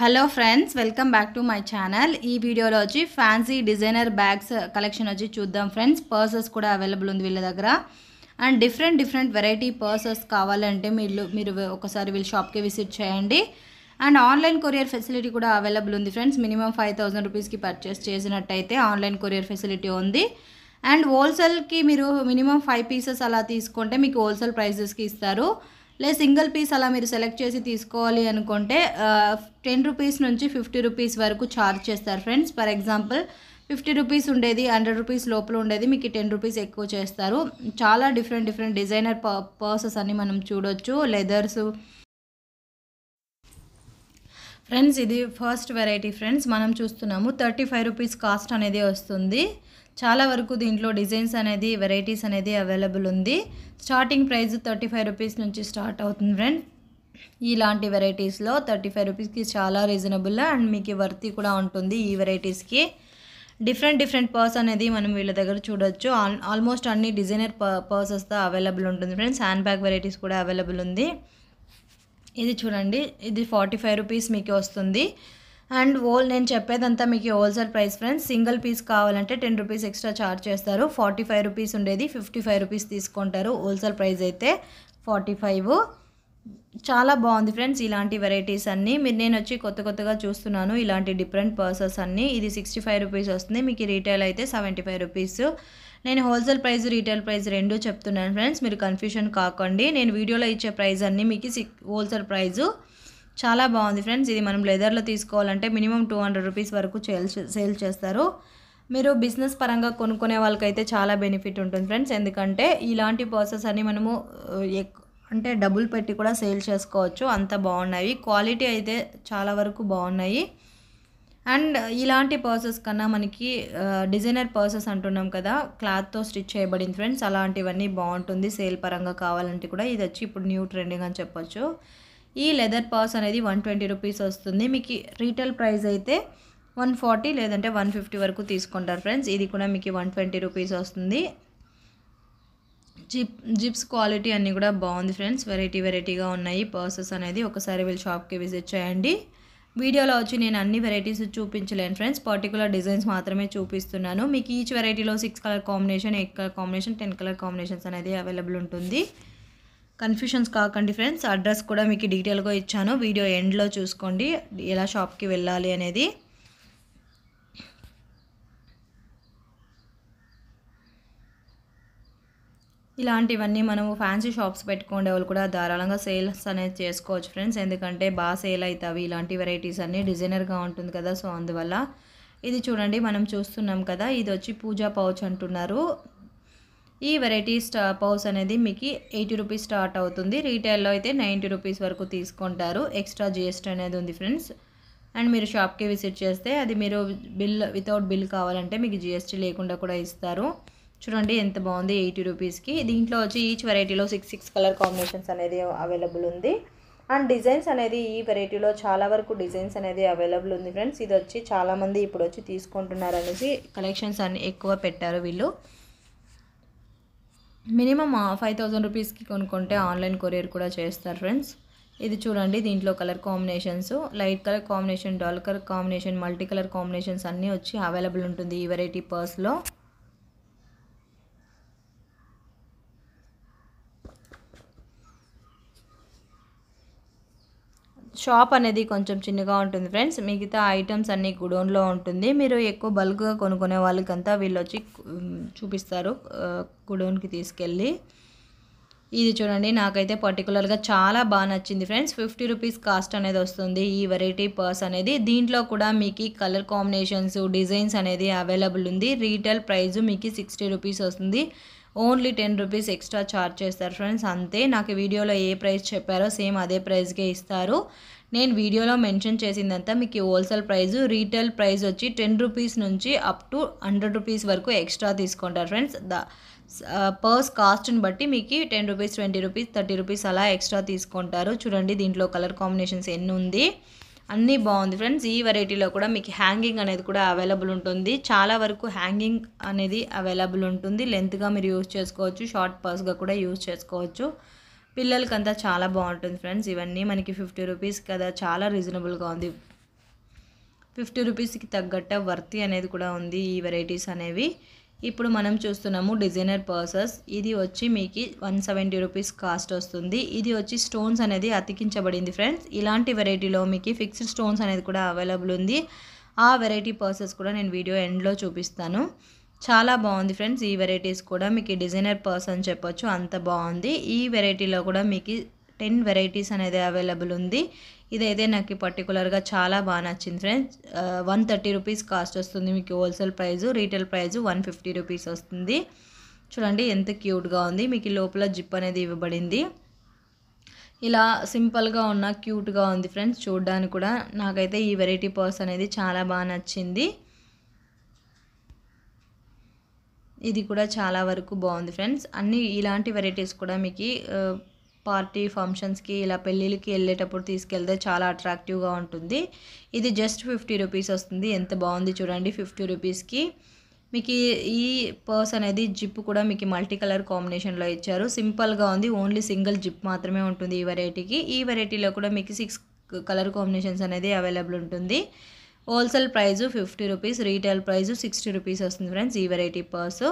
hello friends welcome back to my channel ఈ వీడియోలో వచ్చి ఫ్యాన్సీ డిజైనర్ బ్యాగ్స్ కలెక్షన్ వచ్చి చూద్దాం ఫ్రెండ్స్ పర్సెస్ కూడా అవైలబుల్ ఉంది వీళ్ళ దగ్గర and different different variety purses కావాలంటే మీరు మీరు ఒకసారి వీళ్ళ షాప్కి విజిట్ చేయండి అండ్ ఆన్లైన్ కొరియర్ ఫెసిలిటీ కూడా అవైలబుల్ ఉంది ఫ్రెండ్స్ మినిమం ఫైవ్ థౌసండ్ రూపీస్కి పర్చేస్ చేసినట్టయితే ఆన్లైన్ కొరియర్ ఫెసిలిటీ ఉంది అండ్ హోల్సేల్కి మీరు మినిమం ఫైవ్ పీసెస్ అలా తీసుకుంటే మీకు హోల్సేల్ ప్రైజెస్కి ఇస్తారు లేదు సింగిల్ పీస్ అలా మీరు సెలెక్ట్ చేసి తీసుకోవాలి అనుకుంటే టెన్ రూపీస్ నుంచి ఫిఫ్టీ రూపీస్ వరకు ఛార్జ్ చేస్తారు friends for example fifty rupees ఉండేది హండ్రెడ్ రూపీస్ లోపల ఉండేది మీకు టెన్ రూపీస్ ఎక్కువ చేస్తారు చాలా డిఫరెంట్ డిఫరెంట్ డిజైనర్ పర్సెస్ అన్ని మనం చూడొచ్చు లెదర్స్ ఫ్రెండ్స్ ఇది ఫస్ట్ వెరైటీ ఫ్రెండ్స్ మనం చూస్తున్నాము థర్టీ ఫైవ్ రూపీస్ కాస్ట్ అనేది వస్తుంది చాలా వరకు దీంట్లో డిజైన్స్ అనేది వెరైటీస్ అనేది అవైలబుల్ ఉంది starting price thirty five rupees నుంచి స్టార్ట్ అవుతుంది ఫ్రెండ్ ఇలాంటి వెరైటీస్లో థర్టీ ఫైవ్ రూపీస్కి చాలా రీజనబుల్ అండ్ మీకు వర్తి కూడా ఉంటుంది ఈ వెరైటీస్కి డిఫరెంట్ డిఫరెంట్ పర్స్ అనేది మనం వీళ్ళ దగ్గర చూడొచ్చు ఆల్మోస్ట్ అన్ని డిజైనర్ పర్సెస్తో అవైలబుల్ ఉంటుంది ఫ్రెండ్స్ హ్యాండ్ బ్యాగ్ వెరైటీస్ కూడా అవైలబుల్ ఉంది ఇది చూడండి ఇది ఫార్టీ ఫైవ్ రూపీస్ మీకు వస్తుంది అండ్ ఓల్ నేను చెప్పేదంతా మీకు wholesale price friends single piece కావాలంటే టెన్ రూపీస్ ఎక్స్ట్రా ఛార్జ్ చేస్తారు ఫార్టీ ఫైవ్ రూపీస్ ఉండేది ఫిఫ్టీ ఫైవ్ రూపీస్ తీసుకుంటారు హోల్సేల్ ప్రైస్ అయితే ఫార్టీ ఫైవ్ చాలా బాగుంది ఫ్రెండ్స్ ఇలాంటి వెరైటీస్ అన్నీ మీరు నేను వచ్చి కొత్త కొత్తగా చూస్తున్నాను ఇలాంటి డిఫరెంట్ పర్సెస్ అన్నీ ఇది సిక్స్టీ ఫైవ్ రూపీస్ వస్తుంది మీకు రీటైల్ అయితే సెవెంటీ ఫైవ్ రూపీస్ నేను హోల్సేల్ ప్రైస్ రీటైల్ ప్రైస్ రెండూ చెప్తున్నాను ఫ్రెండ్స్ మీరు కన్ఫ్యూషన్ కాకండి నేను వీడియోలో ఇచ్చే ప్రైస్ అన్నీ మీకు హోల్సేల్ ప్రైజు చాలా బాగుంది ఫ్రెండ్స్ ఇది మనం లెదర్లో తీసుకోవాలంటే మినిమం టూ హండ్రెడ్ రూపీస్ వరకు సేల్ సేల్ చేస్తారు మీరు బిజినెస్ పరంగా కొనుక్కునే వాళ్ళకైతే చాలా బెనిఫిట్ ఉంటుంది ఫ్రెండ్స్ ఎందుకంటే ఇలాంటి పర్సెస్ అన్ని మనము అంటే డబ్బులు పెట్టి కూడా సేల్ చేసుకోవచ్చు అంత బాగున్నాయి క్వాలిటీ అయితే చాలా వరకు బాగున్నాయి అండ్ ఇలాంటి పర్సెస్ కన్నా మనకి డిజైనర్ పర్సెస్ అంటున్నాం కదా క్లాత్తో స్టిచ్ చేయబడింది ఫ్రెండ్స్ అలాంటివన్నీ బాగుంటుంది సేల్ పరంగా కావాలంటే కూడా ఇది వచ్చి ఇప్పుడు న్యూ ట్రెండింగ్ అని చెప్పొచ్చు ఈ లెదర్ పర్స్ అనేది వన్ ట్వంటీ రూపీస్ వస్తుంది మీకు రీటైల్ ప్రైస్ అయితే వన్ ఫార్టీ లేదంటే వన్ ఫిఫ్టీ వరకు తీసుకుంటారు ఫ్రెండ్స్ ఇది కూడా మీకు వన్ ట్వంటీ రూపీస్ వస్తుంది జిప్ జిప్స్ క్వాలిటీ అన్నీ కూడా బాగుంది ఫ్రెండ్స్ వెరైటీ వెరైటీగా ఉన్నాయి పర్సెస్ అనేది ఒకసారి వీళ్ళు షాప్కి విజిట్ చేయండి వీడియోలో వచ్చి నేను అన్ని వెరైటీస్ చూపించలేను ఫ్రెండ్స్ పర్టికులర్ డిజైన్స్ మాత్రమే చూపిస్తున్నాను మీకు ఈచ్ వెరైటీలో six colour combination eight colour combination ten colour combinations అనేది అవైలబుల్ ఉంటుంది కన్ఫ్యూషన్స్ కాకండి ఫ్రెండ్స్ అడ్రస్ కూడా మీకు డీటెయిల్గా ఇచ్చాను వీడియో ఎండ్లో చూసుకోండి ఎలా షాప్కి వెళ్ళాలి అనేది ఇలాంటివన్నీ మనము ఫ్యాన్సీ షాప్స్ పెట్టుకునే వాళ్ళు కూడా ధారాళంగా సేల్స్ అనేది చేసుకోవచ్చు ఫ్రెండ్స్ ఎందుకంటే బాగా సేల్ అవుతాయి ఇలాంటి వెరైటీస్ అన్నీ డిజైనర్గా ఉంటుంది కదా సో అందువల్ల ఇది చూడండి మనం చూస్తున్నాం కదా ఇది వచ్చి పూజా పౌచ్ అంటున్నారు ఈ వెరైటీ స్టా పౌస్ అనేది మీకు ఎయిటీ రూపీస్ స్టార్ట్ అవుతుంది రీటైల్లో అయితే నైంటీ రూపీస్ వరకు తీసుకుంటారు ఎక్స్ట్రా జిఎస్టీ అనేది ఉంది ఫ్రెండ్స్ అండ్ మీరు షాప్కి విజిట్ చేస్తే అది మీరు బిల్ వితౌట్ బిల్ కావాలంటే మీకు జిఎస్టీ లేకుండా కూడా ఇస్తారు చూడండి ఎంత బాగుంది ఎయిటీ రూపీస్కి దీంట్లో వచ్చి ఈచ్ వెరైటీలో సిక్స్ సిక్స్ కలర్ కాంబినేషన్స్ అనేది అవైలబుల్ ఉంది అండ్ డిజైన్స్ అనేది ఈ వెరైటీలో చాలా వరకు డిజైన్స్ అనేది అవైలబుల్ ఉంది ఫ్రెండ్స్ ఇది వచ్చి చాలామంది ఇప్పుడు వచ్చి తీసుకుంటున్నారు అనేసి కలెక్షన్స్ అన్ని ఎక్కువ పెట్టారు వీళ్ళు మినిమమ్ ఫైవ్ థౌజండ్ రూపీస్కి కొనుక్కుంటే ఆన్లైన్ కొరియర్ కూడా చేస్తారు ఫ్రెండ్స్ ఇది చూడండి దీంట్లో colour combinations light colour combination dull colour combination multi colour combinations అన్నీ వచ్చి అవైలబుల్ ఉంటుంది ఈ వెరైటీ పర్స్లో షాప్ అనేది కొంచెం చిన్నగా ఉంటుంది ఫ్రెండ్స్ మిగతా ఐటమ్స్ అన్నీ గుడౌన్లో ఉంటుంది మీరు ఎక్కువ బల్క్గా కొనుక్కునే వాళ్ళకంతా వీళ్ళు వచ్చి చూపిస్తారు గుడౌన్కి తీసుకెళ్ళి ఇది చూడండి నాకైతే పర్టికులర్గా చాలా బాగా నచ్చింది ఫ్రెండ్స్ ఫిఫ్టీ రూపీస్ కాస్ట్ అనేది వస్తుంది ఈ వెరైటీ పర్స్ అనేది దీంట్లో కూడా మీకు కలర్ కాంబినేషన్స్ డిజైన్స్ అనేది అవైలబుల్ ఉంది రీటైల్ ప్రైస్ మీకు సిక్స్టీ రూపీస్ వస్తుంది only ten rupees extra charge చేస్తారు ఫ్రెండ్స్ అంతే నాకు వీడియోలో ఏ ప్రైస్ చెప్పారో సేమ్ అదే ప్రైస్కే ఇస్తారు నేను వీడియోలో మెన్షన్ చేసిందంతా మీకు హోల్సేల్ ప్రైస్ రీటైల్ ప్రైస్ వచ్చి టెన్ రూపీస్ నుంచి అప్ టు హండ్రెడ్ రూపీస్ వరకు ఎక్స్ట్రా తీసుకుంటారు ఫ్రెండ్స్ ద పర్స్ కాస్ట్ని బట్టి మీకు ten rupees twenty rupees thirty rupees అలా ఎక్స్ట్రా తీసుకుంటారు చూడండి దీంట్లో కలర్ కాంబినేషన్స్ ఎన్ని ఉంది అన్నీ బాగుంది ఫ్రెండ్స్ ఈ వెరైటీలో కూడా మీకు హ్యాంగింగ్ అనేది కూడా అవైలబుల్ ఉంటుంది చాలా వరకు హ్యాంగింగ్ అనేది అవైలబుల్ ఉంటుంది లెంత్గా మీరు యూజ్ చేసుకోవచ్చు షార్ట్ పర్స్గా కూడా యూజ్ చేసుకోవచ్చు పిల్లలకంతా చాలా బాగుంటుంది ఫ్రెండ్స్ ఇవన్నీ మనకి ఫిఫ్టీ రూపీస్ కదా చాలా రీజనబుల్గా ఉంది ఫిఫ్టీ రూపీస్కి తగ్గట్ట వర్తి అనేది కూడా ఉంది ఈ వెరైటీస్ అనేవి ఇప్పుడు మనం చూస్తున్నాము డిజైనర్ పర్సెస్ ఇది వచ్చి మీకు వన్ సెవెంటీ రూపీస్ కాస్ట్ వస్తుంది ఇది వచ్చి స్టోన్స్ అనేది అతికించబడింది ఫ్రెండ్స్ ఇలాంటి వెరైటీలో మీకు ఫిక్స్డ్ స్టోన్స్ అనేది కూడా అవైలబుల్ ఉంది ఆ వెరైటీ పర్సెస్ కూడా నేను వీడియో ఎండ్లో చూపిస్తాను చాలా బాగుంది ఫ్రెండ్స్ ఈ వెరైటీస్ కూడా మీకు డిజైనర్ పర్స్ అని చెప్పొచ్చు అంత బాగుంది ఈ వెరైటీలో కూడా మీకు టెన్ వెరైటీస్ అనేది అవైలబుల్ ఉంది ఇదైతే నాకు పర్టికులర్గా చాలా బాగా నచ్చింది friends one thirty rupees cost వస్తుంది మీకు wholesale price retail price one fifty rupees వస్తుంది చూడండి ఎంత క్యూట్గా ఉంది మీకు లోపల జిప్ అనేది ఇవ్వబడింది ఇలా సింపుల్గా ఉన్న క్యూట్గా ఉంది ఫ్రెండ్స్ చూడడానికి కూడా నాకైతే ఈ వెరైటీ పర్స్ అనేది చాలా బాగా నచ్చింది ఇది కూడా చాలా వరకు బాగుంది ఫ్రెండ్స్ అన్నీ ఇలాంటి వెరైటీస్ కూడా మీకు పార్టీ ఫంక్షన్స్కి ఇలా పెళ్ళిళ్ళకి వెళ్ళేటప్పుడు తీసుకెళ్తే చాలా అట్రాక్టివ్గా ఉంటుంది ఇది జస్ట్ ఫిఫ్టీ రూపీస్ వస్తుంది ఎంత బాగుంది చూడండి ఫిఫ్టీ రూపీస్కి మీకు ఈ పర్స్ అనేది జిప్ కూడా మీకు మల్టీ కలర్ కాంబినేషన్లో ఇచ్చారు సింపుల్గా ఉంది ఓన్లీ సింగిల్ జిప్ మాత్రమే ఉంటుంది ఈ వెరైటీకి ఈ వెరైటీలో కూడా మీకు సిక్స్ కలర్ కాంబినేషన్స్ అనేది అవైలబుల్ ఉంటుంది wholesale price fifty rupees retail price sixty rupees వస్తుంది ఫ్రెండ్స్ ఈ వెరైటీ పర్సు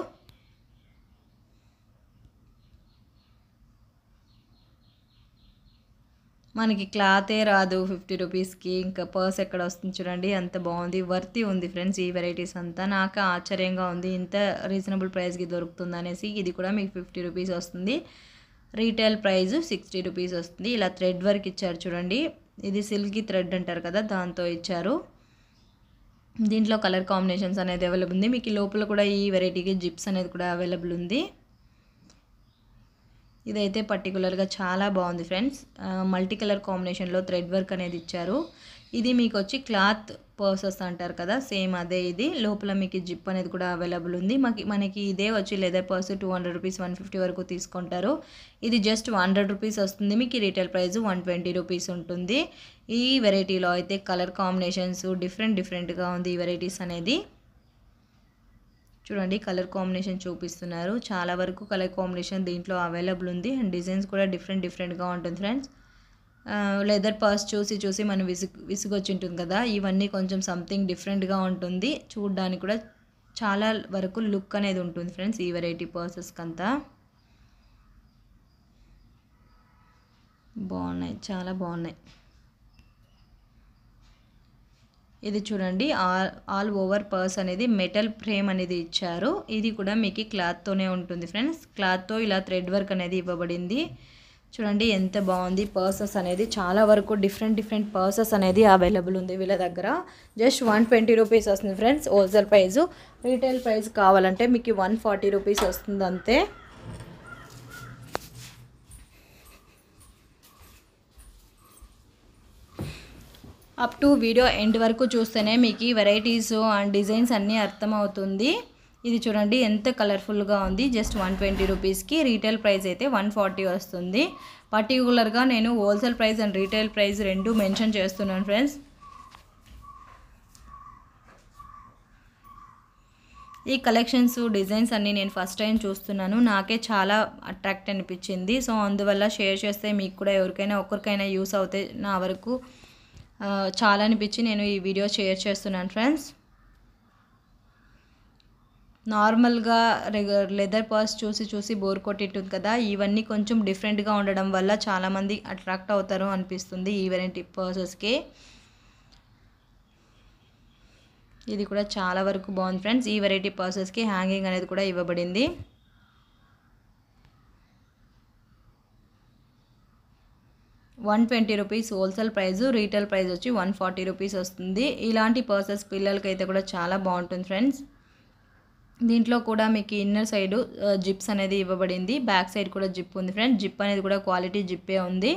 మనకి క్లాతే రాదు ఫిఫ్టీ రూపీస్కి ఇంకా పర్స్ ఎక్కడ వస్తుంది చూడండి అంత బాగుంది వర్తి ఉంది ఫ్రెండ్స్ ఈ వెరైటీస్ అంతా నాకు ఆశ్చర్యంగా ఉంది ఇంత రీజనబుల్ ప్రైస్కి దొరుకుతుంది అనేసి ఇది కూడా మీకు ఫిఫ్టీ రూపీస్ వస్తుంది రీటైల్ ప్రైస్ సిక్స్టీ రూపీస్ వస్తుంది ఇలా థ్రెడ్ వర్క్ ఇచ్చారు చూడండి ఇది సిల్కీ థ్రెడ్ అంటారు కదా దాంతో ఇచ్చారు దీంట్లో కలర్ కాంబినేషన్స్ అనేది అవైలబుల్ ఉంది మీకు లోపల కూడా ఈ వెరైటీకి జిప్స్ అనేది కూడా అవైలబుల్ ఉంది ఇదైతే పర్టికులర్గా చాలా బాగుంది ఫ్రెండ్స్ మల్టీ కలర్ కాంబినేషన్లో థ్రెడ్ వర్క్ అనేది ఇచ్చారు ఇది మీకు వచ్చి క్లాత్ పర్సెస్ అంటారు కదా సేమ్ అదే ఇది లోపల మీకు జిప్ అనేది కూడా అవైలబుల్ ఉంది మాకు మనకి ఇదే వచ్చి leather purse two hundred rupees one fifty వరకు తీసుకుంటారు ఇది జస్ట్ వన్ హండ్రెడ్ రూపీస్ వస్తుంది మీకు retail price one twenty rupees ఉంటుంది ఈ వెరైటీలో అయితే కలర్ కాంబినేషన్స్ డిఫరెంట్ డిఫరెంట్గా ఉంది ఈ వెరైటీస్ అనేది చూడండి కలర్ కాంబినేషన్ చూపిస్తున్నారు చాలా వరకు కలర్ కాంబినేషన్ దీంట్లో అవైలబుల్ ఉంది అండ్ డిజైన్స్ కూడా డిఫరెంట్ డిఫరెంట్గా ఉంటుంది ఫ్రెండ్స్ లెదర్ పర్స్ చూసి చూసి మనం విసుగు విసుగొచ్చి ఉంటుంది కదా ఇవన్నీ కొంచెం సంథింగ్ డిఫరెంట్గా ఉంటుంది చూడడానికి కూడా చాలా వరకు లుక్ అనేది ఉంటుంది ఫ్రెండ్స్ ఈ వెరైటీ పర్సెస్కి అంతా బాగున్నాయి చాలా బాగున్నాయి ఇది చూడండి ఆల్ ఆల్ ఓవర్ పర్స్ అనేది మెటల్ ఫ్రేమ్ అనేది ఇచ్చారు ఇది కూడా మీకు క్లాత్తోనే ఉంటుంది ఫ్రెండ్స్ క్లాత్తో ఇలా థ్రెడ్ వర్క్ అనేది ఇవ్వబడింది చూడండి ఎంత బాగుంది పర్సెస్ అనేది చాలా వరకు డిఫరెంట్ డిఫరెంట్ పర్సెస్ అనేది అవైలబుల్ ఉంది వీళ్ళ దగ్గర జస్ట్ వన్ ట్వంటీ రూపీస్ వస్తుంది friends wholesale price retail price కావాలంటే మీకు వన్ ఫార్టీ రూపీస్ వస్తుంది అంతే అప్ టు వీడియో ఎండ్ వరకు చూస్తేనే మీకు వెరైటీస్ అండ్ డిజైన్స్ అన్నీ అర్థమవుతుంది ఇది చూడండి ఎంత కలర్ఫుల్గా ఉంది జస్ట్ వన్ ట్వంటీ రూపీస్కి రీటైల్ ప్రైస్ అయితే వన్ ఫార్టీ వస్తుంది పర్టికులర్గా నేను wholesale price and retail price రెండు మెన్షన్ చేస్తున్నాను ఫ్రెండ్స్ ఈ కలెక్షన్స్ డిజైన్స్ అన్నీ నేను ఫస్ట్ టైం చూస్తున్నాను నాకే చాలా అట్రాక్ట్ అనిపించింది సో అందువల్ల షేర్ చేస్తే మీకు కూడా ఎవరికైనా ఒకరికైనా యూస్ అవుతాయి నా వరకు చాలా అనిపించి నేను ఈ వీడియో షేర్ చేస్తున్నాను ఫ్రెండ్స్ నార్మల్గా రెగ్యులర్ లెదర్ పర్స్ చూసి చూసి బోర్ కొట్టిట్టుంది కదా ఇవన్నీ కొంచెం డిఫరెంట్గా ఉండడం వల్ల చాలామంది అట్రాక్ట్ అవుతారు అనిపిస్తుంది ఈ వెరైటీ పర్సెస్కి ఇది కూడా చాలా వరకు బాగుంది ఫ్రెండ్స్ ఈ వెరైటీ పర్సెస్కి హ్యాంగింగ్ అనేది కూడా ఇవ్వబడింది one twenty rupees wholesale price retail price వచ్చి వన్ ఫార్టీ రూపీస్ వస్తుంది ఇలాంటి పర్సెస్ పిల్లలకైతే కూడా చాలా బాగుంటుంది ఫ్రెండ్స్ దీంట్లో కూడా మీకు ఇన్నర్ సైడ్ జిప్స్ అనేది ఇవ్వబడింది బ్యాక్ సైడ్ కూడా జిప్ ఉంది ఫ్రెండ్స్ జిప్ అనేది కూడా క్వాలిటీ జిప్పే ఉంది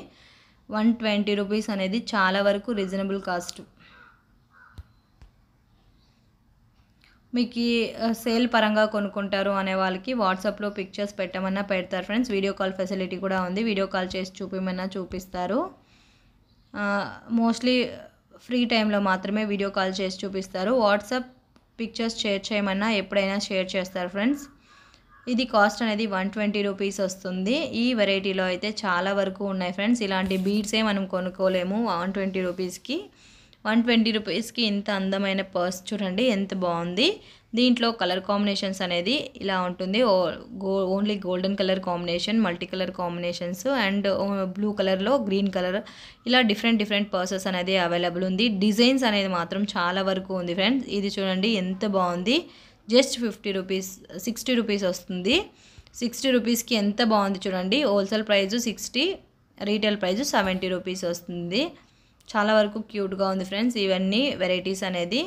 వన్ ట్వంటీ రూపీస్ అనేది చాలా వరకు రీజనబుల్ కాస్ట్ మీకు సేల్ పరంగా కొనుక్కుంటారు అనే వాళ్ళకి వాట్సాప్లో పిక్చర్స్ పెట్టమన్నా పెడతారు ఫ్రెండ్స్ వీడియో కాల్ ఫెసిలిటీ కూడా ఉంది వీడియో కాల్ చేసి చూపిమన్నా చూపిస్తారు మోస్ట్లీ ఫ్రీ టైంలో మాత్రమే వీడియో కాల్ చేసి చూపిస్తారు వాట్సాప్ పిక్చర్స్ షేర్ చేయమన్నా ఎప్పుడైనా షేర్ చేస్తారు ఫ్రెండ్స్ ఇది కాస్ట్ అనేది వన్ ట్వంటీ రూపీస్ వస్తుంది ఈ వెరైటీలో అయితే చాలా వరకు ఉన్నాయి ఫ్రెండ్స్ ఇలాంటి బీడ్సే మనం కొనుక్కోలేము వన్ ట్వంటీ రూపీస్కి వన్ ట్వంటీ రూపీస్కి ఇంత అందమైన పర్స్ చూడండి ఎంత బాగుంది దీంట్లో కలర్ కాంబినేషన్స్ అనేది ఇలా ఉంటుంది only golden colour combination multi colour combinations and blue కలర్లో గ్రీన్ కలర్ ఇలా డిఫరెంట్ డిఫరెంట్ పర్సెస్ అనేది అవైలబుల్ ఉంది డిజైన్స్ అనేది మాత్రం చాలా వరకు ఉంది ఫ్రెండ్స్ ఇది చూడండి ఎంత బాగుంది just fifty rupees sixty rupees వస్తుంది సిక్స్టీ రూపీస్కి ఎంత బాగుంది చూడండి wholesale price sixty retail price seventy rupees వస్తుంది చాలా వరకు క్యూట్గా ఉంది ఫ్రెండ్స్ ఇవన్నీ వెరైటీస్ అనేది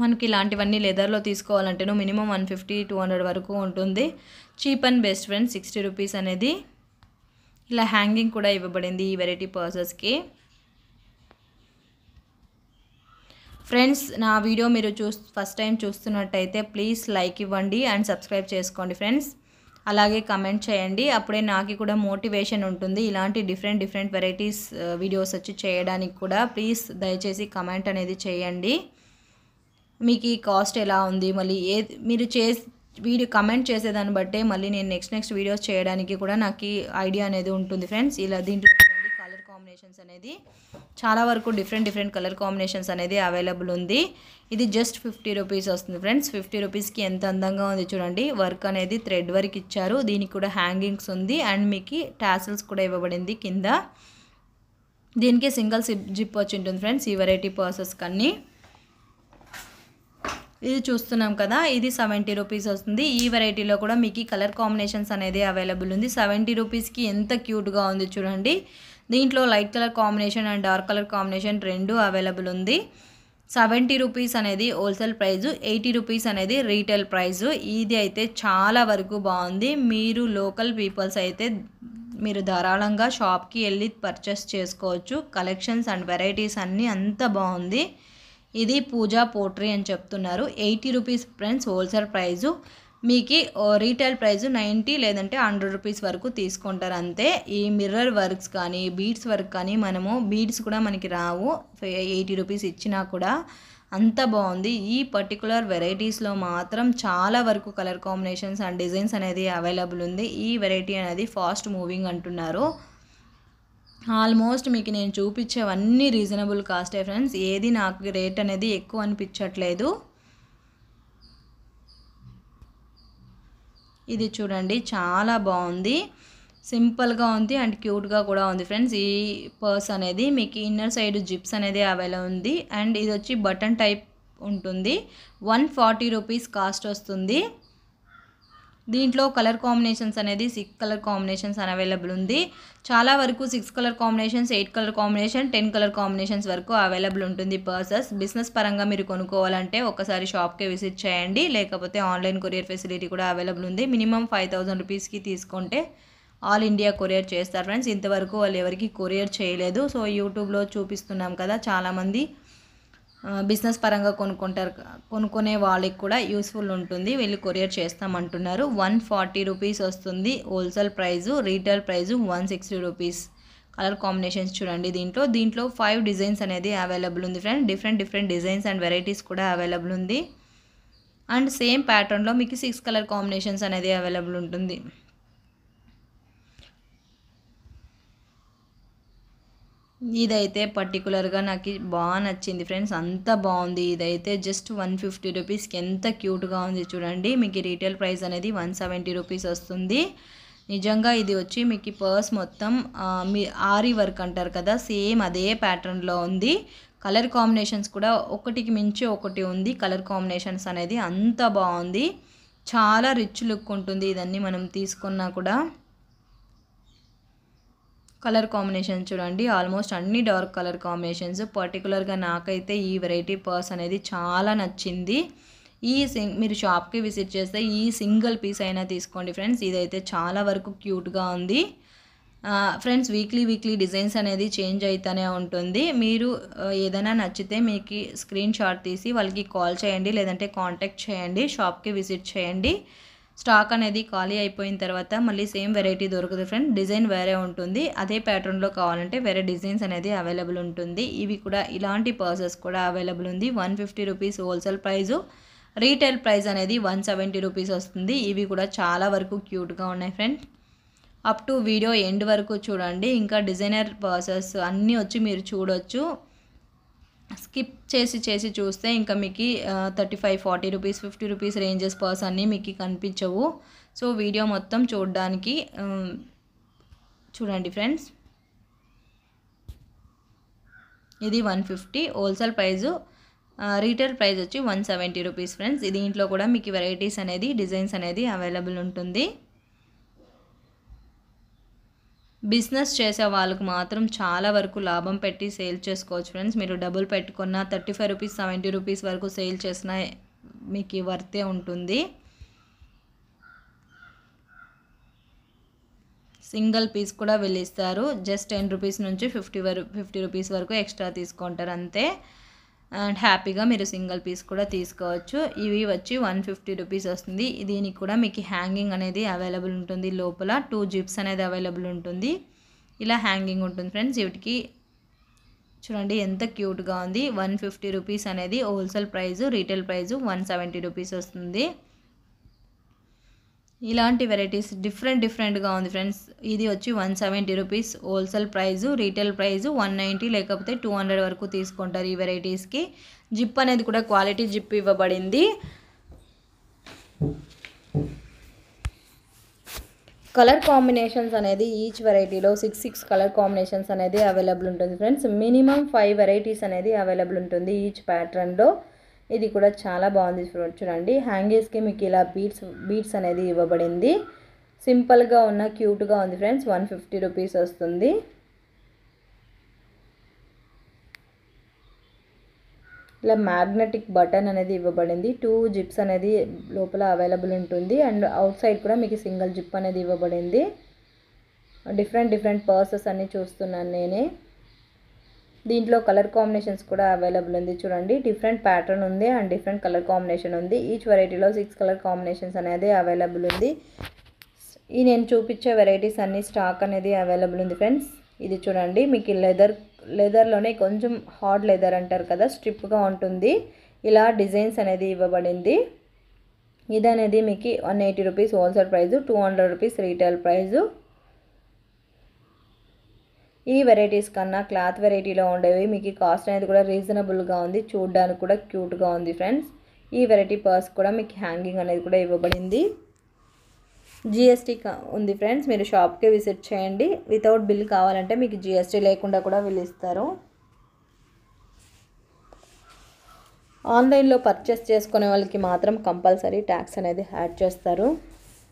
మనకి ఇలాంటివన్నీ లెదర్లో తీసుకోవాలంటేనూ minimum one fifty two hundred వరకు ఉంటుంది cheap and best friends sixty rupees అనేది ఇలా హ్యాంగింగ్ కూడా ఇవ్వబడింది ఈ వెరైటీ పర్సెస్కి ఫ్రెండ్స్ నా వీడియో మీరు చూ ఫస్ట్ టైం చూస్తున్నట్టయితే ప్లీజ్ లైక్ ఇవ్వండి అండ్ సబ్స్క్రైబ్ చేసుకోండి ఫ్రెండ్స్ అలాగే కమెంట్ చేయండి అప్పుడే నాకు కూడా మోటివేషన్ ఉంటుంది ఇలాంటి డిఫరెంట్ డిఫరెంట్ వెరైటీస్ వీడియోస్ వచ్చి చేయడానికి కూడా ప్లీజ్ దయచేసి కమెంట్ అనేది చేయండి మీకు ఈ కాస్ట్ ఎలా ఉంది మళ్ళీ ఏ మీరు చే వీడియో కమెంట్ చేసేదాన్ని బట్టే మళ్ళీ నేను నెక్స్ట్ నెక్స్ట్ వీడియోస్ చేయడానికి కూడా నాకు ఐడియా అనేది ఉంటుంది ఫ్రెండ్స్ ఇలా దీంట్లో కాంబినేషన్స్ అనేది చాలా వరకు డిఫరెంట్ డిఫరెంట్ కలర్ కాంబినేషన్స్ అనేది అవైలబుల్ ఉంది ఇది జస్ట్ ఫిఫ్టీ రూపీస్ వస్తుంది ఫ్రెండ్స్ ఫిఫ్టీ రూపీస్కి ఎంత అందంగా ఉంది చూడండి వర్క్ అనేది థ్రెడ్ వర్క్ ఇచ్చారు దీనికి కూడా హ్యాంగింగ్స్ ఉంది అండ్ మీకు టాసిల్స్ కూడా ఇవ్వబడింది కింద దీనికి సింగిల్ సిప్ జిప్ వచ్చి ఉంటుంది ఫ్రెండ్స్ ఈ వెరైటీ పర్సెస్ కన్నీ ఇది చూస్తున్నాం కదా ఇది సెవెంటీ రూపీస్ వస్తుంది ఈ వెరైటీలో కూడా మీకు కలర్ కాంబినేషన్స్ అనేది అవైలబుల్ ఉంది సెవెంటీ రూపీస్కి ఎంత క్యూట్గా ఉంది చూడండి దీంట్లో light colour combination and dark colour combination రెండు అవైలబుల్ ఉంది సెవెంటీ రూపీస్ అనేది హోల్సేల్ ప్రైజు ఎయిటీ రూపీస్ అనేది రీటైల్ ప్రైజు ఇది అయితే చాలా వరకు బాగుంది మీరు లోకల్ పీపుల్స్ అయితే మీరు ధారాళంగా షాప్కి వెళ్ళి పర్చేస్ చేసుకోవచ్చు కలెక్షన్స్ అండ్ వెరైటీస్ అన్నీ అంత బాగుంది ఇది పూజా పోట్రీ అని చెప్తున్నారు eighty rupees friends wholesale price మీకు రీటైల్ ప్రైస్ నైంటీ లేదంటే హండ్రెడ్ రూపీస్ వరకు తీసుకుంటారు అంతే ఈ మిర్రర్ వర్క్స్ కానీ బీడ్స్ వర్క్ కానీ మనము బీడ్స్ కూడా మనకి రావు ఎయిటీ రూపీస్ ఇచ్చినా కూడా అంత బాగుంది ఈ పర్టికులర్ వెరైటీస్లో మాత్రం చాలా వరకు కలర్ కాంబినేషన్స్ అండ్ డిజైన్స్ అనేది అవైలబుల్ ఉంది ఈ వెరైటీ అనేది ఫాస్ట్ మూవింగ్ అంటున్నారు ఆల్మోస్ట్ మీకు నేను చూపించేవన్నీ రీజనబుల్ కాస్టే ఫ్రెండ్స్ ఏది నాకు రేట్ అనేది ఎక్కువ అనిపించట్లేదు ఇది చూడండి చాలా బాగుంది సింపుల్గా ఉంది అండ్ క్యూట్గా కూడా ఉంది ఫ్రెండ్స్ ఈ పర్స్ అనేది మీకు ఇన్నర్ సైడ్ జిప్స్ అనేది అవైలబుల్ ఉంది అండ్ ఇది వచ్చి బటన్ టైప్ ఉంటుంది వన్ ఫార్టీ రూపీస్ కాస్ట్ వస్తుంది దీంట్లో కలర్ కాంబినేషన్స్ అనేది సిక్స్ కలర్ కాంబినేషన్స్ అని అవైలబుల్ ఉంది చాలా వరకు six colour combinations eight colour combination ten colour combinations వరకు అవైలబుల్ ఉంటుంది పర్సెస్ బిజినెస్ పరంగా మీరు కొనుక్కోవాలంటే ఒకసారి షాప్కే విజిట్ చేయండి లేకపోతే ఆన్లైన్ కొరియర్ ఫెసిలిటీ కూడా అవైలబుల్ ఉంది మినిమం ఫైవ్ థౌజండ్ రూపీస్కి తీసుకుంటే ఆల్ ఇండియా కొరియర్ చేస్తారు ఫ్రెండ్స్ ఇంతవరకు వాళ్ళు ఎవరికి కొరియర్ చేయలేదు సో యూట్యూబ్లో చూపిస్తున్నాం కదా చాలామంది బిజినెస్ పరంగా కొనుక్కుంటారు కొనుక్కునే వాళ్ళకి కూడా యూస్ఫుల్ ఉంటుంది వీళ్ళు కొరియర్ చేస్తామంటున్నారు వన్ ఫార్టీ రూపీస్ వస్తుంది wholesale price retail price one sixty rupees colour combinations చూడండి దీంట్లో దీంట్లో ఫైవ్ డిజైన్స్ అనేది అవైలబుల్ ఉంది friend different different designs and varieties కూడా అవైలబుల్ ఉంది అండ్ సేమ్ ప్యాటర్న్లో మీకు సిక్స్ కలర్ కాంబినేషన్స్ అనేది అవైలబుల్ ఉంటుంది ఇదైతే పర్టికులర్గా నాకు బాగా నచ్చింది ఫ్రెండ్స్ అంత బాగుంది ఇదైతే జస్ట్ వన్ ఫిఫ్టీ రూపీస్కి ఎంత క్యూట్గా ఉంది చూడండి మీకు రీటైల్ ప్రైస్ అనేది వన్ సెవెంటీ రూపీస్ వస్తుంది నిజంగా ఇది వచ్చి మీకు పర్స్ మొత్తం మీ ఆరి వర్క్ అంటారు కదా సేమ్ అదే ప్యాటర్న్లో ఉంది కలర్ కాంబినేషన్స్ కూడా ఒకటికి మించి ఒకటి ఉంది కలర్ కాంబినేషన్స్ అనేది అంత బాగుంది చాలా రిచ్ లుక్ ఉంటుంది ఇదన్నీ మనం తీసుకున్నా కూడా కలర్ కాంబినేషన్ చూడండి ఆల్మోస్ట్ అన్ని డార్క్ కలర్ కాంబినేషన్స్ పర్టికులర్గా నాకైతే ఈ వెరైటీ పర్స్ అనేది చాలా నచ్చింది ఈ సింగ్ మీరు షాప్కి విజిట్ చేస్తే ఈ సింగిల్ పీస్ అయినా తీసుకోండి ఫ్రెండ్స్ ఇదైతే చాలా వరకు క్యూట్గా ఉంది ఫ్రెండ్స్ వీక్లీ వీక్లీ డిజైన్స్ అనేది చేంజ్ అవుతూనే ఉంటుంది మీరు ఏదైనా నచ్చితే మీకు స్క్రీన్ షాట్ తీసి వాళ్ళకి కాల్ చేయండి లేదంటే కాంటాక్ట్ చేయండి షాప్కి విజిట్ చేయండి స్టాక్ అనేది ఖాళీ అయిపోయిన తర్వాత మళ్ళీ సేమ్ వెరైటీ దొరకదు ఫ్రెండ్ డిజైన్ వేరే ఉంటుంది అదే ప్యాటర్న్లో కావాలంటే వేరే డిజైన్స్ అనేది అవైలబుల్ ఉంటుంది ఇవి కూడా ఇలాంటి పర్సెస్ కూడా అవైలబుల్ ఉంది one fifty rupees wholesale price retail price అనేది వన్ సెవెంటీ రూపీస్ వస్తుంది ఇవి కూడా చాలా వరకు క్యూట్గా ఉన్నాయి friend up to video end వరకు చూడండి ఇంకా డిజైనర్ పర్సెస్ అన్నీ వచ్చి మీరు చూడొచ్చు స్కిప్ చేసి చేసి చూస్తే ఇంకా మీకు thirty five forty rupees fifty rupees ranges purse అన్నీ మీకు కనిపించవు సో వీడియో మొత్తం చూడడానికి చూడండి ఫ్రెండ్స్ ఇది one fifty wholesale price retail price వచ్చి వన్ సెవెంటీ రూపీస్ ఫ్రెండ్స్ దీంట్లో కూడా మీకు వెరైటీస్ అనేది డిజైన్స్ అనేది అవైలబుల్ ఉంటుంది బిజినెస్ చేసే వాళ్ళకు మాత్రం చాలా వరకు లాభం పెట్టి సేల్ చేసుకోవచ్చు ఫ్రెండ్స్ మీరు డబుల్ పెట్టుకున్న thirty five rupees seventy rupees వరకు సేల్ చేసిన మీకు వర్తే ఉంటుంది సింగిల్ పీస్ కూడా వెళ్ళిస్తారు జస్ట్ టెన్ రూపీస్ నుంచి ఫిఫ్టీ వరకు ఫిఫ్టీ రూపీస్ వరకు ఎక్స్ట్రా తీసుకుంటారు అంతే అండ్ హ్యాపీగా మీరు సింగిల్ పీస్ కూడా తీసుకోవచ్చు ఇవి వచ్చి వన్ ఫిఫ్టీ రూపీస్ వస్తుంది దీనికి కూడా మీకు హ్యాంగింగ్ అనేది అవైలబుల్ ఉంటుంది లోపల టూ జిప్స్ అనేది అవైలబుల్ ఉంటుంది ఇలా హ్యాంగింగ్ ఉంటుంది ఫ్రెండ్స్ వీటికి చూడండి ఎంత క్యూట్గా ఉంది వన్ ఫిఫ్టీ రూపీస్ అనేది wholesale price retail price one seventy rupees వస్తుంది ఇలాంటి వెరైటీస్ డిఫరెంట్ డిఫరెంట్గా ఉంది ఫ్రెండ్స్ ఇది వచ్చి one seventy rupees wholesale price retail price one ninety లేకపోతే టూ హండ్రెడ్ వరకు తీసుకుంటారు ఈ వెరైటీస్కి జిప్ అనేది కూడా క్వాలిటీ జిప్ ఇవ్వబడింది కలర్ కాంబినేషన్స్ అనేది ఈచ్ వెరైటీలో సిక్స్ సిక్స్ కలర్ కాంబినేషన్స్ అనేది అవైలబుల్ ఉంటుంది ఫ్రెండ్స్ మినిమం ఫైవ్ వెరైటీస్ అనేది అవైలబుల్ ఉంటుంది ఈచ్ ప్యాటర్న్లో ఇది కూడా చాలా బాగుంది చూడండి హ్యాంగర్స్కి మీకు ఇలా బీట్స్ బీట్స్ అనేది ఇవ్వబడింది సింపుల్గా ఉన్న క్యూట్గా ఉంది ఫ్రెండ్స్ వన్ ఫిఫ్టీ రూపీస్ వస్తుంది ఇలా మ్యాగ్నెటిక్ బటన్ అనేది ఇవ్వబడింది టూ జిప్స్ అనేది లోపల అవైలబుల్ ఉంటుంది అండ్ అవుట్ సైడ్ కూడా మీకు సింగిల్ జిప్ అనేది ఇవ్వబడింది డిఫరెంట్ డిఫరెంట్ పర్సెస్ అన్నీ చూస్తున్నాను నేనే దీంట్లో కలర్ కాంబినేషన్స్ కూడా అవైలబుల్ ఉంది చూడండి డిఫరెంట్ ప్యాటర్న్ ఉంది అండ్ డిఫరెంట్ కలర్ కాంబినేషన్ ఉంది ఈచ్ వెరైటీలో సిక్స్ కలర్ కాంబినేషన్స్ అనేది అవైలబుల్ ఉంది ఈ నేను చూపించే వెరైటీస్ అన్ని స్టాక్ అనేది అవైలబుల్ ఉంది ఫ్రెండ్స్ ఇది చూడండి మీకు లెదర్ లెదర్లోనే కొంచెం హార్డ్ లెదర్ అంటారు కదా స్ట్రిప్గా ఉంటుంది ఇలా డిజైన్స్ అనేది ఇవ్వబడింది ఇది అనేది మీకు one eighty rupees wholesale price two hundred rupees retail price ఈ వెరైటీస్ కన్నా క్లాత్ వెరైటీలో ఉండేవి మీకు కాస్ట్ అనేది కూడా రీజనబుల్గా ఉంది చూడడానికి కూడా క్యూట్గా ఉంది ఫ్రెండ్స్ ఈ వెరైటీ పర్స్ కూడా మీకు హ్యాంగింగ్ అనేది కూడా ఇవ్వబడింది జిఎస్టీ ఉంది ఫ్రెండ్స్ మీరు షాప్కి విజిట్ చేయండి వితౌట్ బిల్ కావాలంటే మీకు జిఎస్టీ లేకుండా కూడా వీళ్ళు ఇస్తారు ఆన్లైన్లో పర్చేస్ చేసుకునే వాళ్ళకి మాత్రం కంపల్సరీ ట్యాక్స్ అనేది యాడ్ చేస్తారు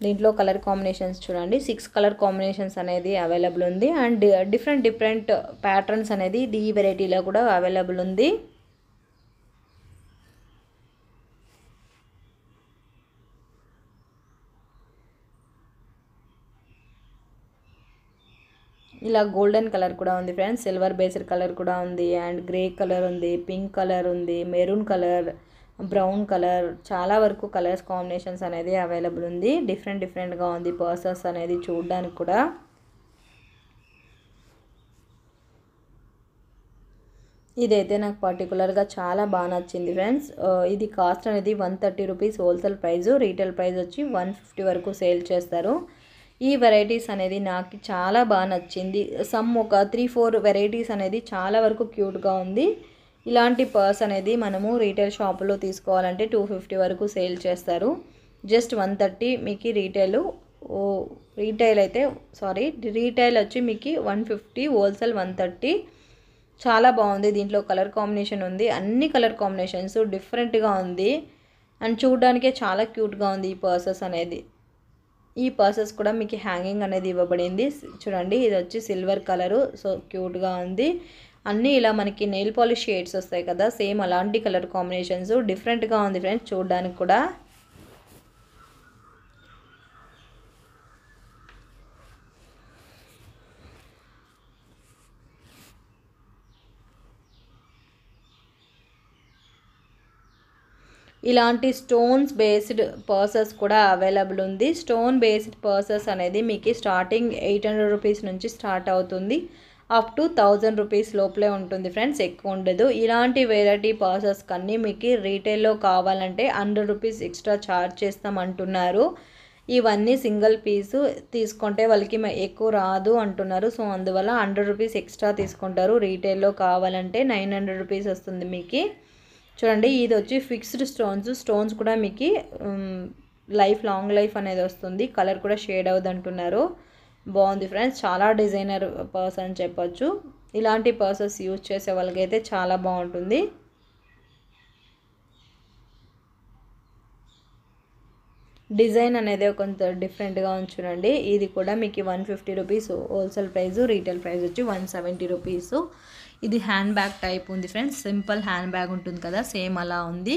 దీంట్లో కలర్ కాంబినేషన్స్ చూడండి సిక్స్ కలర్ కాంబినేషన్స్ అనేది అవైలబుల్ ఉంది అండ్ డిఫరెంట్ డిఫరెంట్ ప్యాటర్న్స్ అనేది ఈ వెరైటీలో కూడా అవైలబుల్ ఉంది ఇలా గోల్డెన్ కలర్ కూడా ఉంది ఫ్రెండ్స్ సిల్వర్ బేసర్ కలర్ కూడా ఉంది అండ్ గ్రే కలర్ ఉంది పింక్ కలర్ ఉంది మెరూన్ కలర్ బ్రౌన్ కలర్ చాలా వరకు కలర్స్ కాంబినేషన్స్ అనేది అవైలబుల్ ఉంది డిఫరెంట్ డిఫరెంట్గా ఉంది పర్సెస్ అనేది చూడడానికి కూడా ఇదైతే నాకు పర్టికులర్గా చాలా బాగా నచ్చింది ఫ్రెండ్స్ ఇది కాస్ట్ అనేది one thirty rupees wholesale price retail price వచ్చి వన్ ఫిఫ్టీ వరకు సేల్ చేస్తారు ఈ వెరైటీస్ అనేది నాకు చాలా బాగా నచ్చింది సమ్ ఒక త్రీ ఫోర్ వెరైటీస్ అనేది చాలా వరకు క్యూట్గా ఉంది ఇలాంటి పర్స్ అనేది మనము రీటైల్ షాపులో తీసుకోవాలంటే టూ ఫిఫ్టీ వరకు సేల్ చేస్తారు జస్ట్ వన్ థర్టీ మీకు రీటైల్ ఓ రీటైల్ అయితే సారీ రీటైల్ వచ్చి మీకు one fifty wholesale one thirty చాలా బాగుంది దీంట్లో కలర్ కాంబినేషన్ ఉంది అన్ని కలర్ కాంబినేషన్స్ డిఫరెంట్గా ఉంది అండ్ చూడడానికే చాలా క్యూట్గా ఉంది ఈ పర్సెస్ అనేది ఈ పర్సెస్ కూడా మీకు హ్యాంగింగ్ అనేది ఇవ్వబడింది చూడండి ఇది వచ్చి సిల్వర్ కలరు సో క్యూట్గా ఉంది అన్నీ ఇలా మనకి నెయిల్ పాలిష్ షేడ్స్ వస్తాయి కదా సేమ్ అలాంటి కలర్ కాంబినేషన్స్ డిఫరెంట్గా ఉంది ఫ్రెండ్స్ చూడడానికి కూడా ఇలాంటి స్టోన్స్ బేస్డ్ పర్సెస్ కూడా అవైలబుల్ ఉంది స్టోన్ బేస్డ్ పర్సెస్ అనేది మీకు స్టార్టింగ్ ఎయిట్ హండ్రెడ్ రూపీస్ నుంచి స్టార్ట్ అవుతుంది అప్ టు థౌజండ్ రూపీస్ లోపలే ఉంటుంది ఫ్రెండ్స్ ఎక్కువ ఉండదు ఇలాంటి వెరైటీ పాసెస్ కన్నీ మీకు రీటైల్లో కావాలంటే హండ్రెడ్ రూపీస్ ఎక్స్ట్రా ఛార్జ్ చేస్తామంటున్నారు ఇవన్నీ సింగిల్ పీసు తీసుకుంటే వాళ్ళకి ఎక్కువ రాదు అంటున్నారు సో అందువల్ల హండ్రెడ్ రూపీస్ ఎక్స్ట్రా తీసుకుంటారు రీటైల్లో కావాలంటే నైన్ హండ్రెడ్ రూపీస్ వస్తుంది మీకు చూడండి ఇది వచ్చి ఫిక్స్డ్ స్టోన్స్ స్టోన్స్ కూడా మీకు లైఫ్ లాంగ్ లైఫ్ అనేది వస్తుంది కలర్ కూడా షేడ్ అవ్వదు అంటున్నారు బాగుంది ఫ్రెండ్స్ చాలా డిజైనర్ పర్స్ అని చెప్పొచ్చు ఇలాంటి పర్సెస్ యూజ్ చేసే వాళ్ళకైతే చాలా బాగుంటుంది డిజైన్ అనేది కొంత డిఫరెంట్గా ఉంచునండి ఇది కూడా మీకు one fifty rupees wholesale price retail price వచ్చి వన్ సెవెంటీ రూపీస్ ఇది హ్యాండ్ బ్యాగ్ టైప్ ఉంది ఫ్రెండ్స్ సింపుల్ హ్యాండ్ బ్యాగ్ ఉంటుంది కదా సేమ్ అలా ఉంది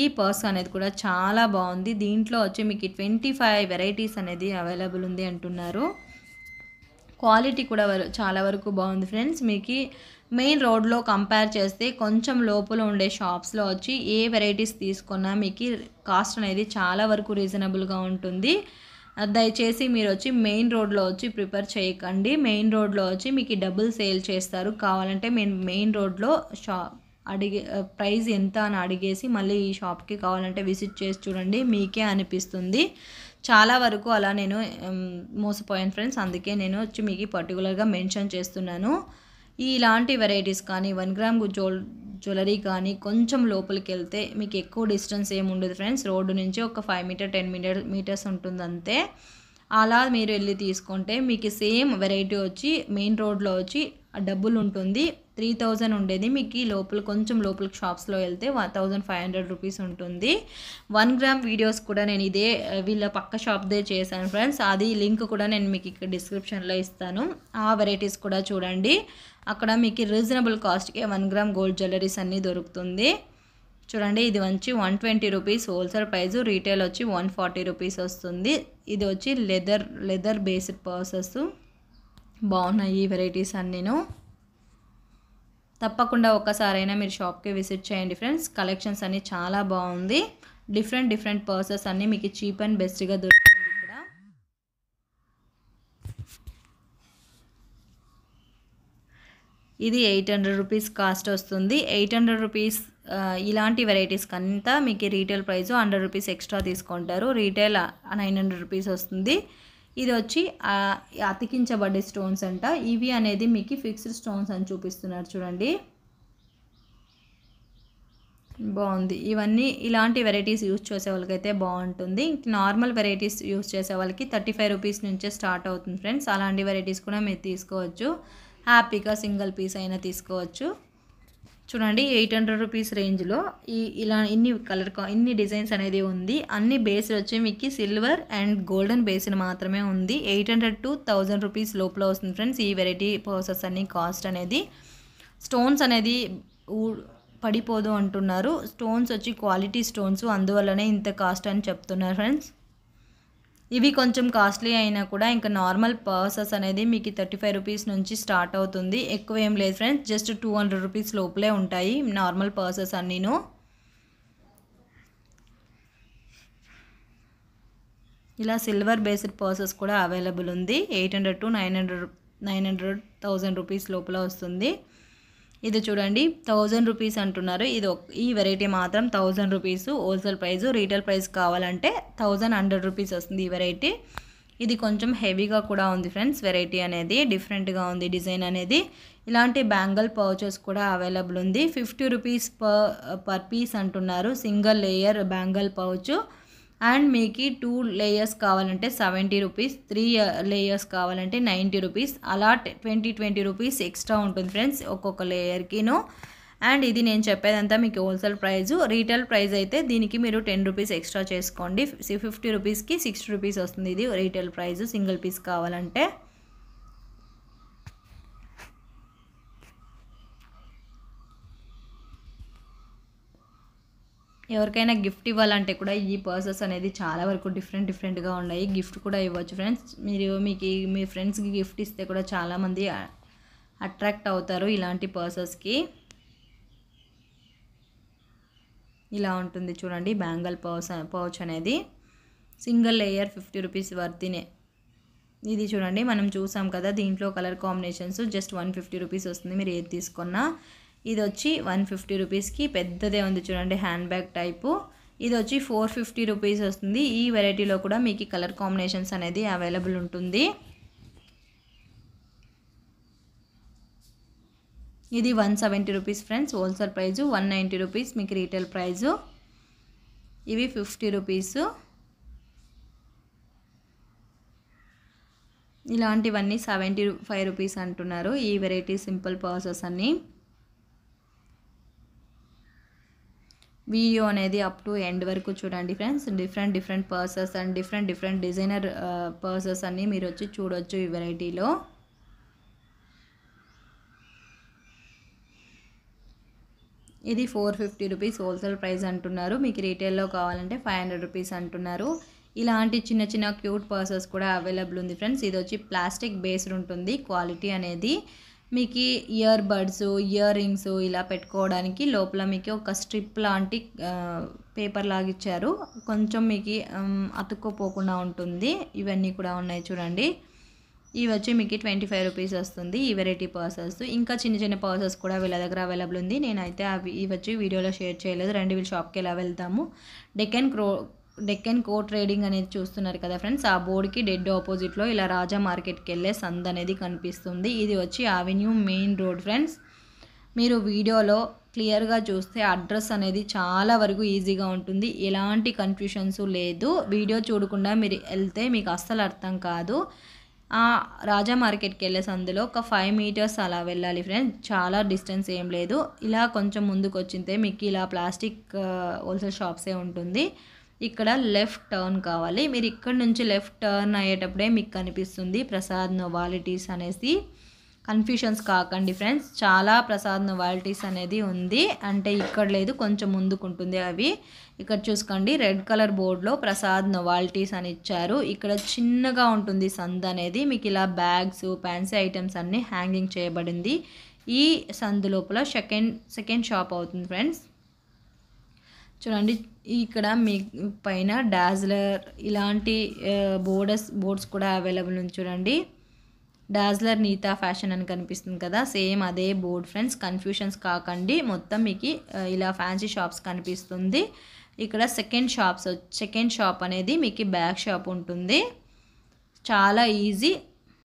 ఈ పర్స్ అనేది కూడా చాలా బాగుంది దీంట్లో వచ్చి మీకు ట్వంటీ ఫైవ్ వెరైటీస్ అనేది అవైలబుల్ ఉంది అంటున్నారు క్వాలిటీ కూడా చాలా వరకు బాగుంది ఫ్రెండ్స్ మీకు మెయిన్ రోడ్లో కంపేర్ చేస్తే కొంచెం లోపల ఉండే షాప్స్లో వచ్చి ఏ వెరైటీస్ తీసుకున్నా మీకు కాస్ట్ అనేది చాలా వరకు రీజనబుల్గా ఉంటుంది దయచేసి మీరు వచ్చి మెయిన్ రోడ్లో వచ్చి ప్రిపేర్ చేయకండి మెయిన్ రోడ్లో వచ్చి మీకు డబుల్ సేల్ చేస్తారు కావాలంటే మేము మెయిన్ రోడ్లో షా అడిగే ప్రైస్ ఎంత అని అడిగేసి మళ్ళీ ఈ షాప్కి కావాలంటే విజిట్ చేసి చూడండి మీకే అనిపిస్తుంది చాలా వరకు అలా నేను మోసపోయాను ఫ్రెండ్స్ అందుకే నేను వచ్చి మీకు పర్టికులర్గా మెన్షన్ చేస్తున్నాను ఈ ఇలాంటి వెరైటీస్ కానీ వన్ గ్రామ్ జో జ్యువెలరీ కానీ కొంచెం లోపలికి వెళ్తే మీకు ఎక్కువ డిస్టెన్స్ ఏమి ఉండదు ఫ్రెండ్స్ రోడ్డు నుంచి ఒక five metre ten metre metres ఉంటుంది అంతే అలా మీరు వెళ్ళి తీసుకుంటే మీకు సేమ్ వెరైటీ వచ్చి మెయిన్ రోడ్లో వచ్చి డబ్బులు ఉంటుంది త్రీ థౌజండ్ ఉండేది మీకు ఈ లోపల కొంచెం లోపల షాప్స్లో వెళ్తే one thousand five hundred rupees ఉంటుంది వన్ గ్రామ్ వీడియోస్ కూడా నేను ఇదే వీళ్ళ పక్క షాప్దే చేశాను ఫ్రెండ్స్ అది లింక్ కూడా నేను మీకు ఇక్కడ డిస్క్రిప్షన్లో ఇస్తాను ఆ వెరైటీస్ కూడా చూడండి అక్కడ మీకు రీజనబుల్ కాస్ట్కి వన్ గ్రామ్ గోల్డ్ జ్యువెలరీస్ అన్నీ దొరుకుతుంది చూడండి ఇది వచ్చి one twenty rupees wholesale price retail వచ్చి వన్ ఫార్టీ రూపీస్ వస్తుంది ఇది వచ్చి లెదర్ లెదర్ బేస్డ్ పర్సెస్ బాగున్నాయి ఈ వెరైటీస్ అన్నీను తప్పకుండా ఒక్కసారైనా మీరు షాప్కి విజిట్ చేయండి ఫ్రెండ్స్ కలెక్షన్స్ అన్నీ చాలా బాగుంది డిఫరెంట్ డిఫరెంట్ పర్సెస్ అన్నీ మీకు చీప్ అండ్ బెస్ట్గా దొరుకుతుంది ఇక్కడ ఇది ఎయిట్ హండ్రెడ్ రూపీస్ కాస్ట్ వస్తుంది ఎయిట్ హండ్రెడ్ రూపీస్ ఇలాంటి వెరైటీస్ అంతా మీకు retail price hundred rupees extra తీసుకుంటారు రీటైల్ నైన్ హండ్రెడ్ రూపీస్ వస్తుంది ఇది వచ్చి అతికించబడే స్టోన్స్ అంట ఇవి అనేది మీకు ఫిక్స్డ్ స్టోన్స్ అని చూపిస్తున్నారు చూడండి బాగుంది ఇవన్నీ ఇలాంటి వెరైటీస్ యూస్ చేసే వాళ్ళకైతే బాగుంటుంది నార్మల్ వెరైటీస్ యూజ్ చేసే వాళ్ళకి థర్టీ ఫైవ్ రూపీస్ నుంచే స్టార్ట్ అవుతుంది ఫ్రెండ్స్ అలాంటి వెరైటీస్ కూడా మీరు తీసుకోవచ్చు హ్యాపీగా సింగిల్ పీస్ అయినా తీసుకోవచ్చు చూడండి ఎయిట్ హండ్రెడ్ రూపీస్ రేంజ్లో ఈ ఇలా ఇన్ని కలర్ ఇన్ని డిజైన్స్ అనేది ఉంది అన్ని బేస్ వచ్చి మీకు సిల్వర్ అండ్ గోల్డెన్ బేస్ని మాత్రమే ఉంది eight hundred to thousand rupees లోపల వస్తుంది ఫ్రెండ్స్ ఈ వెరైటీ పర్సెస్ అన్ని కాస్ట్ అనేది స్టోన్స్ అనేది పడిపోదు అంటున్నారు స్టోన్స్ వచ్చి క్వాలిటీ స్టోన్స్ అందువల్లనే ఇంత కాస్ట్ అని చెప్తున్నారు ఫ్రెండ్స్ ఇవి కొంచెం కాస్ట్లీ అయినా కూడా ఇంకా నార్మల్ పర్సెస్ అనేది మీకు థర్టీ ఫైవ్ రూపీస్ నుంచి స్టార్ట్ అవుతుంది ఎక్కువ ఏం లేదు friends just two hundred rupees లోపలే ఉంటాయి నార్మల్ పర్సెస్ అన్నీను ఇలా సిల్వర్ బేస్డ్ పర్సెస్ కూడా అవైలబుల్ ఉంది eight hundred to nine hundred nine hundred thousand rupees లోపల వస్తుంది ఇది చూడండి థౌజండ్ రూపీస్ అంటున్నారు ఇది ఈ వెరైటీ మాత్రం thousand rupees wholesale price retail price కావాలంటే థౌజండ్ హండ్రెడ్ రూపీస్ వస్తుంది ఈ వెరైటీ ఇది కొంచెం హెవీగా కూడా ఉంది ఫ్రెండ్స్ వెరైటీ అనేది డిఫరెంట్గా ఉంది డిజైన్ అనేది ఇలాంటి బ్యాంగల్ పౌచెస్ కూడా అవైలబుల్ ఉంది fifty rupees per per piece అంటున్నారు single layer bangle pouch and మీకు టూ లేయర్స్ కావాలంటే సెవెంటీ రూపీస్ త్రీ లేయర్స్ కావాలంటే నైంటీ రూపీస్ అలా ట్వంటీ ట్వంటీ రూపీస్ ఎక్స్ట్రా ఉంటుంది ఫ్రెండ్స్ ఒక్కొక్క లేయర్కిను అండ్ ఇది నేను చెప్పేదంతా మీకు హోల్సేల్ ప్రైజు రీటైల్ ప్రైస్ అయితే దీనికి మీరు టెన్ రూపీస్ ఎక్స్ట్రా చేసుకోండి ఫిఫ్టీ రూపీస్కి సిక్స్టీ రూపీస్ వస్తుంది ఇది రీటైల్ ప్రైజు సింగిల్ పీస్ కావాలంటే ఎవరికైనా గిఫ్ట్ ఇవ్వాలంటే కూడా ఈ పర్సెస్ అనేది చాలా వరకు డిఫరెంట్ డిఫరెంట్గా ఉన్నాయి గిఫ్ట్ కూడా ఇవ్వచ్చు ఫ్రెండ్స్ మీరు మీకు మీ ఫ్రెండ్స్కి గిఫ్ట్ ఇస్తే కూడా చాలామంది అట్రాక్ట్ అవుతారు ఇలాంటి పర్సెస్కి ఇలా ఉంటుంది చూడండి బ్యాంగల్ పౌస్ పౌచ్ అనేది సింగిల్ లేయర్ ఫిఫ్టీ రూపీస్ వర్తినే ఇది చూడండి మనం చూసాం కదా దీంట్లో colour combinations just one fifty rupees వస్తుంది మీరు ఏది తీసుకున్నా ఇది వచ్చి వన్ ఫిఫ్టీ రూపీస్కి పెద్దదే ఉంది చూడండి హ్యాండ్ బ్యాగ్ టైపు ఇది వచ్చి ఫోర్ ఫిఫ్టీ రూపీస్ వస్తుంది ఈ వెరైటీలో కూడా మీకు కలర్ కాంబినేషన్స్ అనేది అవైలబుల్ ఉంటుంది ఇది one seventy rupees friends wholesale price one ninety rupees మీకు రీటైల్ ప్రైజు ఇవి ఫిఫ్టీ రూపీసు ఇలాంటివన్నీ సెవెంటీ ఫైవ్ రూపీస్ అంటున్నారు ఈ వెరైటీ సింపుల్ పర్సెస్ అన్నీ వీడియో అనేది అప్ టు ఎండ్ వరకు చూడండి friends different different purses and different different designer purses అన్నీ మీరు వచ్చి చూడొచ్చు ఈ వెరైటీలో ఇది four fifty rupees wholesale price అంటున్నారు మీకు రీటైల్లో కావాలంటే ఫైవ్ హండ్రెడ్ రూపీస్ అంటున్నారు ఇలాంటి చిన్న చిన్న క్యూట్ పర్సెస్ కూడా అవైలబుల్ ఉంది ఫ్రెండ్స్ ఇది వచ్చి ప్లాస్టిక్ బేస్డ్ ఉంటుంది క్వాలిటీ అనేది మీకు ఇయర్ బడ్స్ ఇయర్ రింగ్స్ ఇలా పెట్టుకోవడానికి లోపల మీకు ఒక స్ట్రిప్ లాంటి పేపర్ లాగిచ్చారు కొంచెం మీకు అతుక్కుపోకుండా ఉంటుంది ఇవన్నీ కూడా ఉన్నాయి చూడండి ఇవి వచ్చి మీకు ట్వంటీ ఫైవ్ రూపీస్ వస్తుంది ఈ వెరైటీ పర్సెస్ ఇంకా చిన్న చిన్న పర్సెస్ కూడా వీళ్ళ దగ్గర అవైలబుల్ ఉంది నేనైతే అవి ఇవి వచ్చి వీడియోలో షేర్ చేయలేదు రెండు వీళ్ళ షాప్కి ఎలా వెళ్తాము Deccan crow and co trading అనేది చూస్తున్నారు కదా ఫ్రెండ్స్ ఆ బోర్డుకి డెడ్ ఆపోజిట్లో ఇలా రాజా మార్కెట్కి వెళ్ళే సంద్ అనేది కనిపిస్తుంది ఇది వచ్చి అవెన్యూ మెయిన్ రోడ్ ఫ్రెండ్స్ మీరు వీడియోలో క్లియర్గా చూస్తే అడ్రస్ అనేది చాలా వరకు ఈజీగా ఉంటుంది ఎలాంటి కన్ఫ్యూషన్స్ లేదు వీడియో చూడకుండా మీరు వెళ్తే మీకు అస్సలు అర్థం కాదు ఆ రాజా మార్కెట్కి వెళ్ళే సందులో ఒక ఫైవ్ మీటర్స్ అలా వెళ్ళాలి ఫ్రెండ్స్ చాలా డిస్టెన్స్ ఏం లేదు ఇలా కొంచెం ముందుకు వచ్చింటే మీకు ఇలా ప్లాస్టిక్ హోల్సేల్ షాప్సే ఉంటుంది ఇక్కడ లెఫ్ట్ టర్న్ కావాలి మీరు ఇక్కడ నుంచి లెఫ్ట్ టర్న్ అయ్యేటప్పుడే మీకు కనిపిస్తుంది ప్రసాద్ నోవాలిటీస్ అనేసి కన్ఫ్యూషన్స్ కాకండి ఫ్రెండ్స్ చాలా ప్రసాద్ నోవాలిటీస్ అనేది ఉంది అంటే ఇక్కడ లేదు కొంచెం ముందుకుంటుంది అవి ఇక్కడ చూసుకోండి రెడ్ కలర్ బోర్డులో ప్రసాద్ నోవాలిటీస్ అని ఇచ్చారు ఇక్కడ చిన్నగా ఉంటుంది సంద్ అనేది మీకు ఇలా బ్యాగ్స్ ఫ్యాన్సీ ఐటమ్స్ అన్నీ హ్యాంగింగ్ చేయబడింది ఈ సందు లోపల సెకండ్ సెకండ్ షాప్ అవుతుంది ఫ్రెండ్స్ చూడండి ఇక్కడ మీ పైన డాజ్లర్ ఇలాంటి బోర్డర్స్ బోర్డ్స్ కూడా అవైలబుల్ ఉంది చూడండి డాజ్లర్ నీతా ఫ్యాషన్ అని కనిపిస్తుంది కదా సేమ్ అదే బోర్డ్ ఫ్రెండ్స్ కన్ఫ్యూషన్స్ కాకండి మొత్తం మీకు ఇలా ఫ్యాన్సీ షాప్స్ కనిపిస్తుంది ఇక్కడ సెకండ్ షాప్స్ సెకండ్ షాప్ అనేది మీకు బ్యాగ్ షాప్ ఉంటుంది చాలా ఈజీ